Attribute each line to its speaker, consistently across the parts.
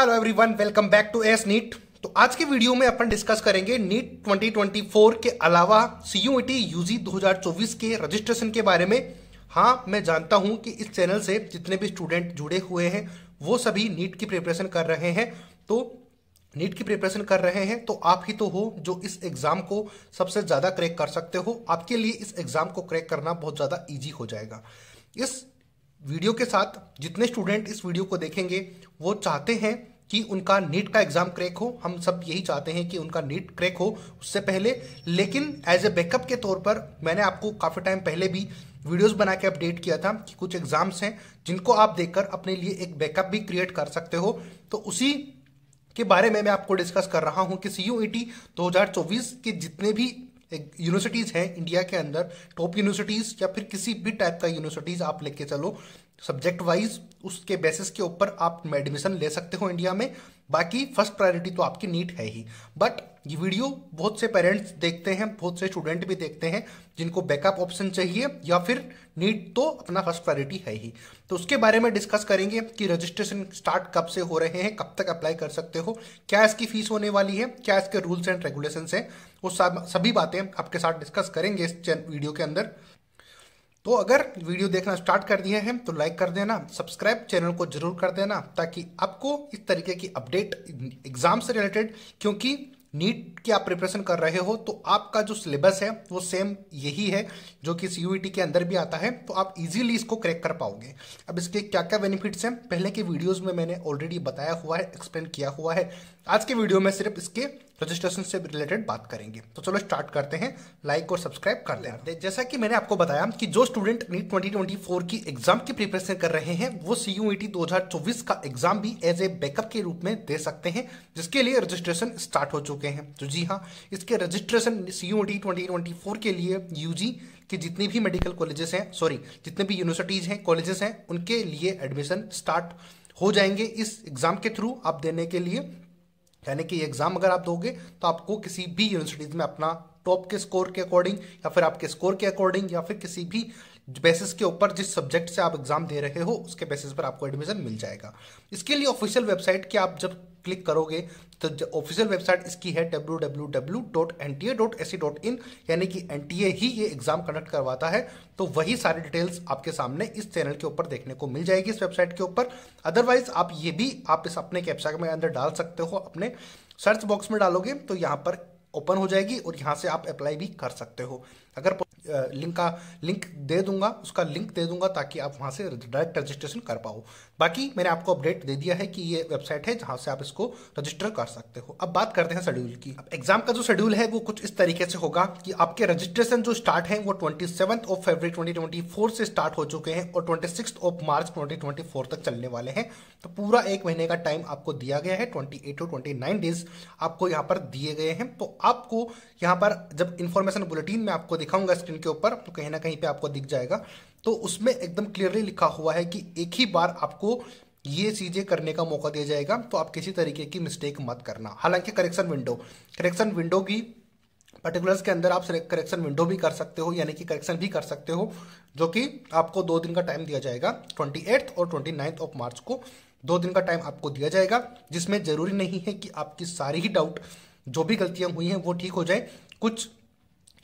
Speaker 1: Hello everyone welcome back to S NEET तो आज के वीडियो में अपन डिस्कस करेंगे नीट 2024 के अलावा सीयूईटी यूजी 2024 के रजिस्ट्रेशन के बारे में हाँ मैं जानता हूँ कि इस चैनल से जितने भी स्टूडेंट जुड़े हुए हैं वो सभी नीट की प्रिपरेशन कर रहे हैं तो नीट की प्रिपरेशन कर रहे हैं तो आप ही तो हो जो इस एग्ज़ाम को सबसे ज़्यादा क्रैक कर सकते हो आपके लिए इस एग्ज़ाम को क्रैक करना बहुत ज़्यादा ईजी हो जाएगा इस वीडियो के साथ जितने स्टूडेंट इस वीडियो को देखेंगे वो चाहते हैं कि उनका नीट का एग्जाम क्रैक हो हम सब यही चाहते हैं कि उनका नीट क्रैक हो उससे पहले लेकिन एज ए बैकअप के तौर पर मैंने आपको काफ़ी टाइम पहले भी वीडियोस बना के अपडेट किया था कि कुछ एग्जाम्स हैं जिनको आप देखकर अपने लिए एक बैकअप भी क्रिएट कर सकते हो तो उसी के बारे में मैं आपको डिस्कस कर रहा हूं कि सी यू e दो हजार चौबीस के जितने भी यूनिवर्सिटीज़ हैं इंडिया के अंदर टॉप यूनिवर्सिटीज़ या फिर किसी भी टाइप का यूनिवर्सिटीज़ आप लेके चलो सब्जेक्ट वाइज उसके बेसिस के ऊपर आप एडमिशन ले सकते हो इंडिया में बाकी फर्स्ट प्रायोरिटी तो आपकी नीट है ही बट ये वीडियो बहुत से पेरेंट्स देखते हैं बहुत से स्टूडेंट भी देखते हैं जिनको बैकअप ऑप्शन चाहिए या फिर नीट तो अपना फर्स्ट प्रायोरिटी है ही तो उसके बारे में डिस्कस करेंगे कि रजिस्ट्रेशन स्टार्ट कब से हो रहे हैं कब तक अप्लाई कर सकते हो क्या इसकी फीस होने वाली है क्या इसके रूल्स एंड रेगुलेशन हैं वो सभी बातें आपके साथ डिस्कस करेंगे इस वीडियो के अंदर तो अगर वीडियो देखना स्टार्ट कर दिए हैं तो लाइक कर देना सब्सक्राइब चैनल को जरूर कर देना ताकि आपको इस तरीके की अपडेट एग्जाम से रिलेटेड क्योंकि नीट की आप प्रिपरेशन कर रहे हो तो आपका जो सिलेबस है वो सेम यही है जो कि सी e के अंदर भी आता है तो आप इजीली इसको क्रैक कर पाओगे अब इसके क्या क्या बेनिफिट्स हैं पहले के वीडियोस में मैंने ऑलरेडी बताया हुआ है एक्सप्लेन किया हुआ है आज के वीडियो में सिर्फ इसके रजिस्ट्रेशन तो से रिलेटेड बात करेंगे तो चलो स्टार्ट करते हैं लाइक और सब्सक्राइब कर ले हाँ। जैसा कि मैंने आपको बताया कि जो स्टूडेंट नीट 2024 की एग्जाम की प्रिपरेशन कर रहे हैं वो e सी यू का एग्जाम भी एज ए बैकअप के रूप में दे सकते हैं जिसके लिए रजिस्ट्रेशन स्टार्ट हो चुके हैं तो जी हाँ इसके रजिस्ट्रेशन सी यू के लिए यू कि जितनी भी मेडिकल कॉलेजेस हैं सॉरी जितने भी यूनिवर्सिटीज हैं कॉलेजेस हैं उनके लिए एडमिशन स्टार्ट हो जाएंगे इस एग्जाम के थ्रू आप देने के लिए यानी कि एग्जाम अगर आप दोगे तो आपको किसी भी यूनिवर्सिटीज में अपना टॉप के स्कोर के अकॉर्डिंग या फिर आपके स्कोर के अकॉर्डिंग या फिर किसी भी बेसिस के ऊपर जिस सब्जेक्ट से आप एग्जाम दे रहे हो उसके बेसिस पर आपको एडमिशन मिल जाएगा इसके लिए ऑफिशियल वेबसाइट की आप जब क्लिक करोगे तो ऑफिशियल वेबसाइट इसकी है www.nta.ac.in यानी कि एनटीए ही ये एग्जाम कंडक्ट करवाता है तो वही सारी डिटेल्स आपके सामने इस चैनल के ऊपर देखने को मिल जाएगी इस वेबसाइट के ऊपर अदरवाइज आप ये भी आप इस अपने कैप्चा के अंदर डाल सकते हो अपने सर्च बॉक्स में डालोगे तो यहाँ पर ओपन हो जाएगी और यहाँ से आप अप्लाई भी कर सकते हो अगर लिंक का लिंक दे दूंगा उसका लिंक दे दूंगा ताकि आप वहाँ से डायरेक्ट रजिस्ट्रेशन कर पाओ बाकी मैंने आपको अपडेट दे दिया है कि ये वेबसाइट है जहाँ से आप इसको रजिस्टर कर सकते हो अब बात करते हैं शेड्यूल की अब एग्जाम का जो शेड्यूल है वो कुछ इस तरीके से होगा कि आपके रजिस्ट्रेशन जो स्टार्ट है वो ट्वेंटी ऑफ फेबर ट्वेंटी से स्टार्ट हो चुके हैं और ट्वेंटी ऑफ मार्च ट्वेंटी तक चलने वाले हैं तो पूरा एक महीने का टाइम आपको दिया गया है ट्वेंटी टू ट्वेंटी डेज आपको यहाँ पर दिए गए हैं तो आपको यहाँ पर जब इन्फॉर्मेशन बुलेटिन में आपको दिखाऊंगा स्क्रीन स्क्रीन के ऊपर तो कहीं ना कहीं पे आपको दिख जाएगा तो उसमें एकदम क्लियरली लिखा हुआ है कि एक ही बार आपको ये चीज़ें करने का मौका दिया जाएगा तो आप किसी तरीके की मिस्टेक मत करना हालांकि करेक्शन विंडो करेक्शन विंडो की पर्टिकुलर्स के अंदर आप करेक्शन विंडो भी कर सकते हो यानी कि करेक्शन भी कर सकते हो जो कि आपको दो दिन का टाइम दिया जाएगा ट्वेंटी और ट्वेंटी ऑफ मार्च को दो दिन का टाइम आपको दिया जाएगा जिसमें जरूरी नहीं है कि आपकी सारी ही डाउट जो भी गलतियां हुई हैं वो ठीक हो जाए कुछ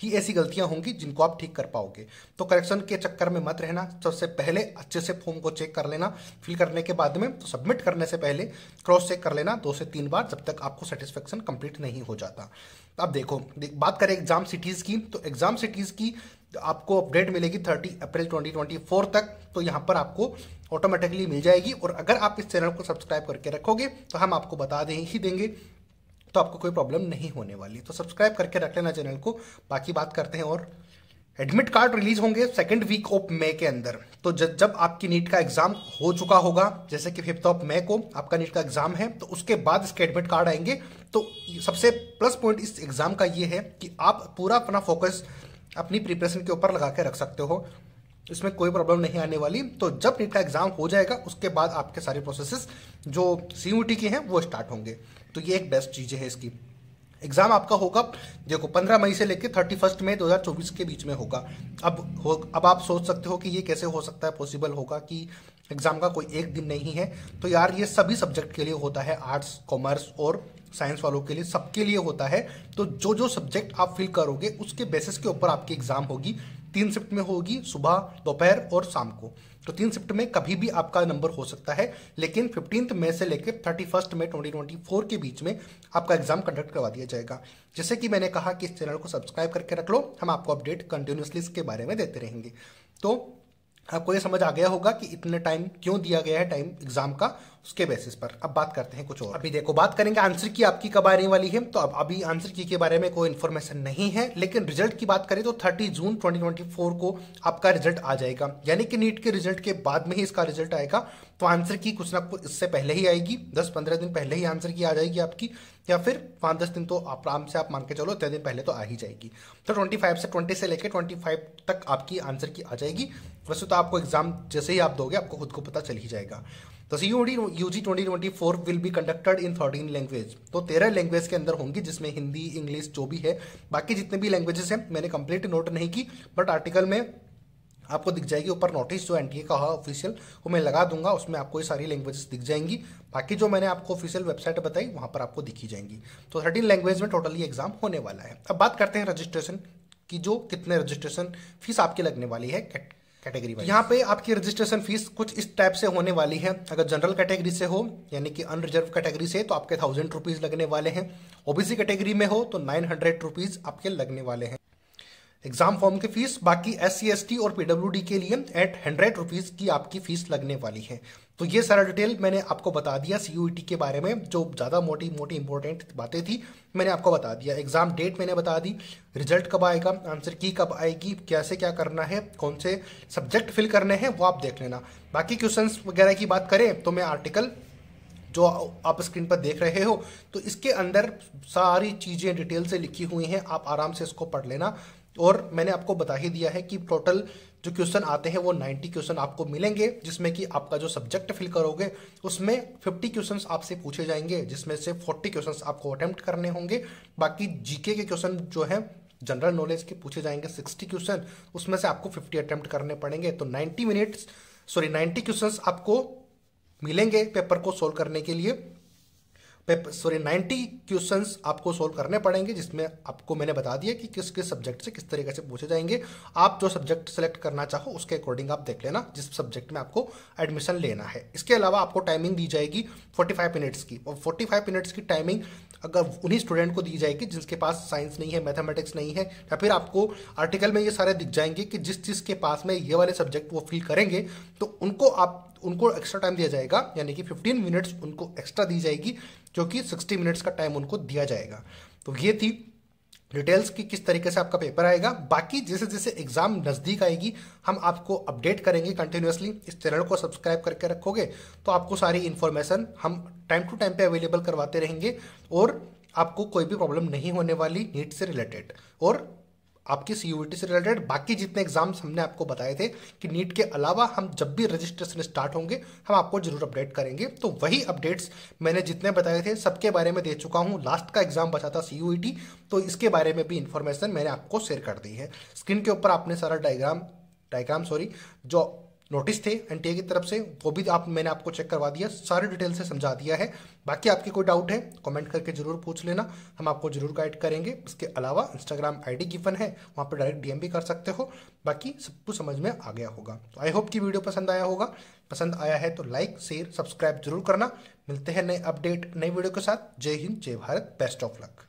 Speaker 1: ही ऐसी गलतियां होंगी जिनको आप ठीक कर पाओगे तो करेक्शन के चक्कर में मत रहना तो सबसे पहले अच्छे से फॉर्म को चेक कर लेना फिल करने के बाद में तो सबमिट करने से पहले क्रॉस चेक कर लेना दो से तीन बार जब तक आपको सेटिस्फेक्शन कंप्लीट नहीं हो जाता अब देखो देख, बात करें एग्जाम सिटीज़ की तो एग्जाम सिटीज़ की आपको अपडेट मिलेगी 30 अप्रैल 2024 तक तो यहाँ पर आपको ऑटोमेटिकली मिल जाएगी और अगर आप इस चैनल को सब्सक्राइब करके रखोगे तो हम आपको बता दें ही देंगे तो आपको कोई प्रॉब्लम नहीं होने वाली तो सब्सक्राइब करके रख लेना चैनल को बाकी बात करते हैं और एडमिट कार्ड रिलीज होंगे सेकेंड वीक ऑफ मे के अंदर तो जब जब आपकी नीट का एग्जाम हो चुका होगा जैसे कि फिफ्थ ऑफ मे को आपका नीट का एग्जाम है तो उसके बाद इसके एडमिट कार्ड आएंगे तो सबसे प्लस पॉइंट इस एग्जाम का ये है कि आप पूरा अपना फोकस अपनी प्रिपरेशन के ऊपर लगा के रख सकते हो इसमें कोई प्रॉब्लम नहीं आने वाली तो जब नीट का एग्जाम हो जाएगा उसके बाद आपके सारे प्रोसेसेस जो सी के हैं वो स्टार्ट होंगे तो ये एक बेस्ट चीज़ है इसकी एग्जाम आपका होगा देखो 15 मई से लेकर थर्टी फर्स्ट मई दो के बीच में होगा अब हो अब आप सोच सकते हो कि ये कैसे हो सकता है पॉसिबल होगा कि एग्जाम का कोई एक दिन नहीं है तो यार ये सभी सब्जेक्ट के लिए होता है आर्ट्स कॉमर्स और साइंस वालों के लिए सबके लिए होता है तो जो जो सब्जेक्ट आप फिल करोगे उसके बेसिस के ऊपर आपकी एग्जाम होगी तीन शिफ्ट में होगी सुबह दोपहर और शाम को तो तीन शिफ्ट में कभी भी आपका नंबर हो सकता है लेकिन फिफ्टींथ मे से लेकर थर्टी फर्स्ट में ट्वेंटी ट्वेंटी फोर के बीच में आपका एग्जाम कंडक्ट करवा दिया जाएगा जैसे कि मैंने कहा कि इस चैनल को सब्सक्राइब करके रख लो हम आपको अपडेट कंटिन्यूसली इसके बारे में देते रहेंगे तो आपको ये समझ आ गया होगा कि इतने टाइम क्यों दिया गया है टाइम एग्जाम का उसके बेसिस पर अब बात करते हैं कुछ और अभी देखो बात करेंगे आंसर की आपकी कब आने वाली है तो अब अभी आंसर की के बारे में कोई इन्फॉर्मेशन नहीं है लेकिन रिजल्ट की बात करें तो 30 जून 2024 को आपका रिजल्ट आ जाएगा यानी कि नीट के रिजल्ट के बाद में ही इसका रिजल्ट आएगा तो आंसर की कुछ ना कुछ इससे पहले ही आएगी दस पंद्रह दिन पहले ही आंसर की आ जाएगी आपकी या फिर पाँच दस दिन तो आप आराम से आप मान के चलो इतने दिन पहले तो आ ही जाएगी तो ट्वेंटी फाइव से ट्वेंटी से लेकर फाइव तक आपकी आंसर की आ जाएगी वैसे तो आपको एग्जाम जैसे ही आप दोगे आपको खुद को पता चल ही जाएगा तो C U G twenty twenty four will be conducted in thirteen language तो तेरह लैंग्वेज के अंदर होंगी जिसमें हिंदी इंग्लिश जो भी है बाकी जितने भी लैंग्वेजेस हैं मैंने कंप्लीट नोट नहीं की बट आर्टिकल में आपको दिख जाएगी ऊपर नोटिस जो एन टी ए का ऑफिशियल वो मैं लगा दूंगा उसमें आपको ये सारी लैंग्वेजेस दिख जाएंगी बाकी जो मैंने आपको ऑफिशियल वेबसाइट बताई वहाँ पर आपको दिखी जाएंगी तो थर्टीन लैंग्वेज में टोटली एग्जाम होने वाला है अब बात करते हैं रजिस्ट्रेशन की जो कितने रजिस्ट्रेशन फीस आपकी लगने वाली है कैटेगरी यहाँ पे आपकी रजिस्ट्रेशन फीस कुछ इस टाइप से होने वाली है अगर जनरल कैटेगरी से हो यानी कि अनरिजर्व कैटेगरी से तो आपके थाउजेंड रुपीज़ लगने वाले हैं ओबीसी कैटेगरी में हो तो नाइन हंड्रेड रुपीज़ आपके लगने वाले हैं एग्जाम फॉर्म की फीस बाकी एस सी और डी के लिए एट हंड्रेड रुपीज़ की आपकी फीस लगने वाली है तो ये सारा डिटेल मैंने आपको बता दिया सी e के बारे में जो ज़्यादा मोटी मोटी इंपॉर्टेंट बातें थी मैंने आपको बता दिया एग्जाम डेट मैंने बता दी रिजल्ट कब आएगा आंसर की कब आएगी कैसे क्या करना है कौन से सब्जेक्ट फिल करने हैं वो आप देख लेना बाकी क्वेश्चन वगैरह की बात करें तो मैं आर्टिकल जो आप स्क्रीन पर देख रहे हो तो इसके अंदर सारी चीज़ें डिटेल से लिखी हुई हैं आप आराम से इसको पढ़ लेना और मैंने आपको बता ही दिया है कि टोटल जो क्वेश्चन आते हैं वो 90 क्वेश्चन आपको मिलेंगे जिसमें कि आपका जो सब्जेक्ट फिल करोगे उसमें 50 क्वेश्चन आपसे पूछे जाएंगे जिसमें से 40 क्वेश्चन आपको अटेम्प्ट करने होंगे बाकी जीके के क्वेश्चन जो है जनरल नॉलेज के पूछे जाएंगे 60 क्वेश्चन उसमें से आपको 50 अटेम्प्ट करने पड़ेंगे तो 90 मिनट्स सॉरी 90 क्वेश्चन आपको मिलेंगे पेपर को सोल्व करने के लिए पेपर सॉरी नाइन्टी क्वेश्चन आपको सोल्व करने पड़ेंगे जिसमें आपको मैंने बता दिया कि किस किस सब्जेक्ट से किस तरीके से पूछे जाएंगे आप जो सब्जेक्ट सेलेक्ट करना चाहो उसके अकॉर्डिंग आप देख लेना जिस सब्जेक्ट में आपको एडमिशन लेना है इसके अलावा आपको टाइमिंग दी जाएगी 45 मिनट्स की और 45 मिनट्स की टाइमिंग अगर उन्हीं स्टूडेंट को दी जाएगी जिसके पास साइंस नहीं है मैथमेटिक्स नहीं है या फिर आपको आर्टिकल में ये सारे दिख जाएंगे कि जिस चीज़ के पास में ये वाले सब्जेक्ट वो फिल करेंगे तो उनको आप उनको एक्स्ट्रा टाइम दिया जाएगा यानी कि 15 मिनट्स उनको एक्स्ट्रा दी जाएगी जो कि 60 मिनट्स का टाइम उनको दिया जाएगा तो ये थी डिटेल्स की किस तरीके से आपका पेपर आएगा बाकी जैसे जैसे एग्जाम नज़दीक आएगी हम आपको अपडेट करेंगे कंटिन्यूसली इस चैनल को सब्सक्राइब करके रखोगे तो आपको सारी इन्फॉर्मेशन हम टाइम टू टाइम पे अवेलेबल करवाते रहेंगे और आपको कोई भी प्रॉब्लम नहीं होने वाली नीट से रिलेटेड और आपकी सी से रिलेटेड बाकी जितने एग्जाम्स हमने आपको बताए थे कि नीट के अलावा हम जब भी रजिस्ट्रेशन स्टार्ट होंगे हम आपको जरूर अपडेट करेंगे तो वही अपडेट्स मैंने जितने बताए थे सबके बारे में दे चुका हूँ लास्ट का एग्जाम बचा था सी तो इसके बारे में भी इन्फॉर्मेशन मैंने आपको शेयर कर दी है स्क्रीन के ऊपर आपने सारा डायग्राम डायग्राम सॉरी जो नोटिस थे एनटीए की तरफ से वो भी आप मैंने आपको चेक करवा दिया सारे डिटेल से समझा दिया है बाकी आपके कोई डाउट है कमेंट करके जरूर पूछ लेना हम आपको जरूर गाइड करेंगे इसके अलावा इंस्टाग्राम आईडी गिवन है वहाँ पर डायरेक्ट डीएम भी कर सकते हो बाकी सब कुछ समझ में आ गया होगा तो आई होप कि वीडियो पसंद आया होगा पसंद आया है तो लाइक शेयर सब्सक्राइब जरूर करना मिलते हैं नए अपडेट नई वीडियो के साथ जय हिंद जय भारत बेस्ट ऑफ लक